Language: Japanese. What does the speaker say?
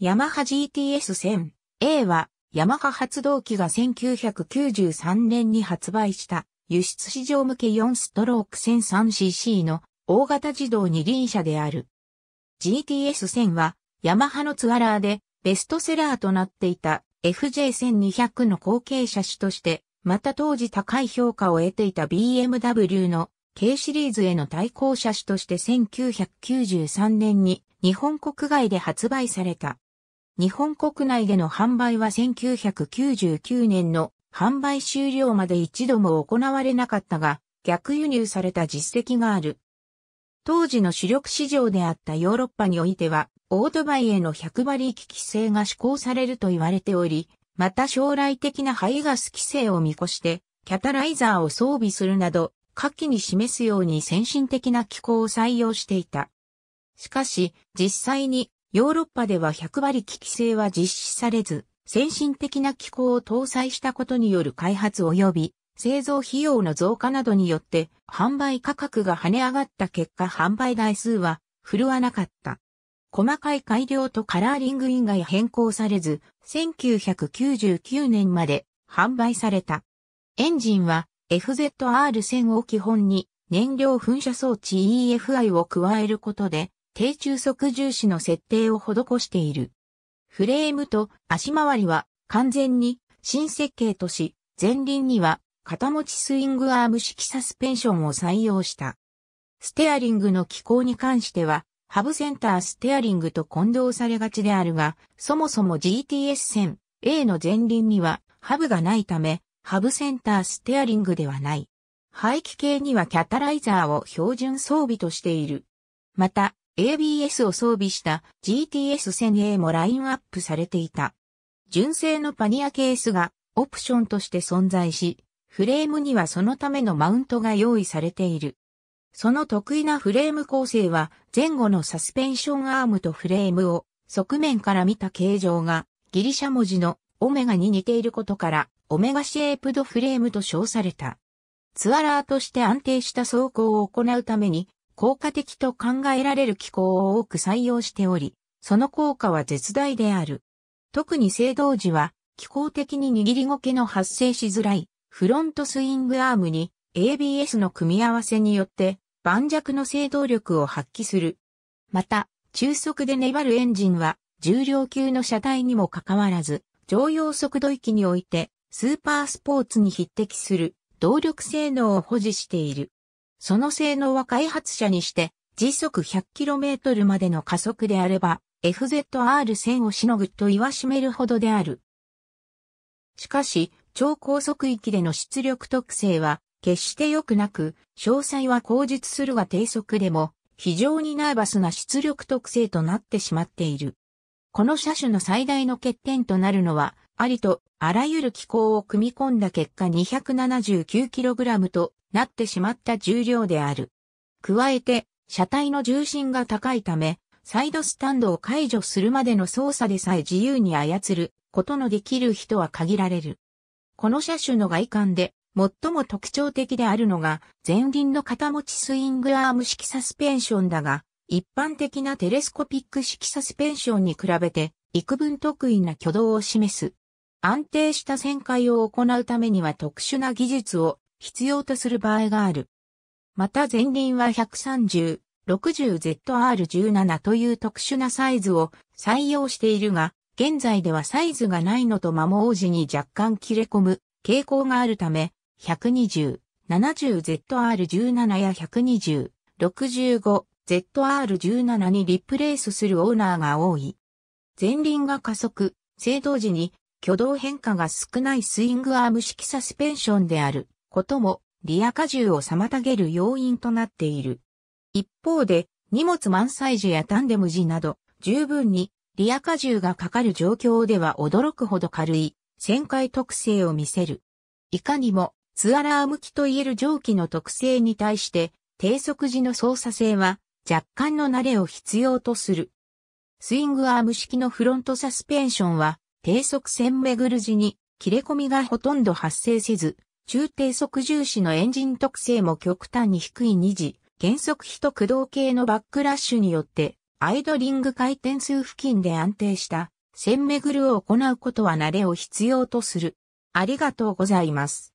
ヤマハ GTS1000 A はヤマハ発動機が1993年に発売した輸出市場向け4ストローク 1003cc の大型自動二輪車である。GTS1000 はヤマハのツアラーでベストセラーとなっていた FJ1200 の後継車種として、また当時高い評価を得ていた BMW の K シリーズへの対抗車種として1993年に日本国外で発売された。日本国内での販売は1999年の販売終了まで一度も行われなかったが、逆輸入された実績がある。当時の主力市場であったヨーロッパにおいては、オートバイへの100馬力規制が施行されると言われており、また将来的な排ガス規制を見越して、キャタライザーを装備するなど、下記に示すように先進的な機構を採用していた。しかし、実際にヨーロッパでは100馬力規制は実施されず、先進的な機構を搭載したことによる開発及び製造費用の増加などによって販売価格が跳ね上がった結果販売台数は振るわなかった。細かい改良とカラーリング以外変更されず、1999年まで販売された。エンジンは FZR1000 を基本に燃料噴射装置 EFI を加えることで低中速重視の設定を施している。フレームと足回りは完全に新設計とし、前輪には肩持ちスイングアーム式サスペンションを採用した。ステアリングの機構に関しては、ハブセンターステアリングと混同されがちであるが、そもそも GTS 線 A の前輪にはハブがないため、ハブセンターステアリングではない。排気系にはキャタライザーを標準装備としている。また、ABS を装備した GTS-1000A もラインアップされていた。純正のパニアケースがオプションとして存在し、フレームにはそのためのマウントが用意されている。その得意なフレーム構成は前後のサスペンションアームとフレームを側面から見た形状がギリシャ文字のオメガに似ていることからオメガシェープドフレームと称された。ツアラーとして安定した走行を行うために効果的と考えられる機構を多く採用しており、その効果は絶大である。特に制動時は、機構的に握りごけの発生しづらい、フロントスイングアームに ABS の組み合わせによって、盤石の制動力を発揮する。また、中速で粘るエンジンは、重量級の車体にもかかわらず、常用速度域において、スーパースポーツに匹敵する動力性能を保持している。その性能は開発者にして、時速 100km までの加速であれば、FZR1000 をしのぐと言わしめるほどである。しかし、超高速域での出力特性は、決して良くなく、詳細は口述するが低速でも、非常にナーバスな出力特性となってしまっている。この車種の最大の欠点となるのは、ありとあらゆる機構を組み込んだ結果 279kg となってしまった重量である。加えて、車体の重心が高いため、サイドスタンドを解除するまでの操作でさえ自由に操ることのできる人は限られる。この車種の外観で最も特徴的であるのが前輪の肩持ちスイングアーム式サスペンションだが、一般的なテレスコピック式サスペンションに比べて幾分得意な挙動を示す。安定した旋回を行うためには特殊な技術を必要とする場合がある。また前輪は130、60ZR17 という特殊なサイズを採用しているが、現在ではサイズがないのと摩耗時に若干切れ込む傾向があるため、120、70ZR17 や120、65、ZR17 にリプレイスするオーナーが多い。前輪が加速、制動時に挙動変化が少ないスイングアーム式サスペンションである。ことも、リア荷重を妨げる要因となっている。一方で、荷物満載時やタンデム時など、十分にリア荷重がかかる状況では驚くほど軽い、旋回特性を見せる。いかにも、ツアラー向きといえる蒸気の特性に対して、低速時の操作性は、若干の慣れを必要とする。スイングアーム式のフロントサスペンションは、低速線巡る時に切れ込みがほとんど発生せず、中低速重視のエンジン特性も極端に低い二次、減速比と駆動系のバックラッシュによって、アイドリング回転数付近で安定した、線巡るを行うことは慣れを必要とする。ありがとうございます。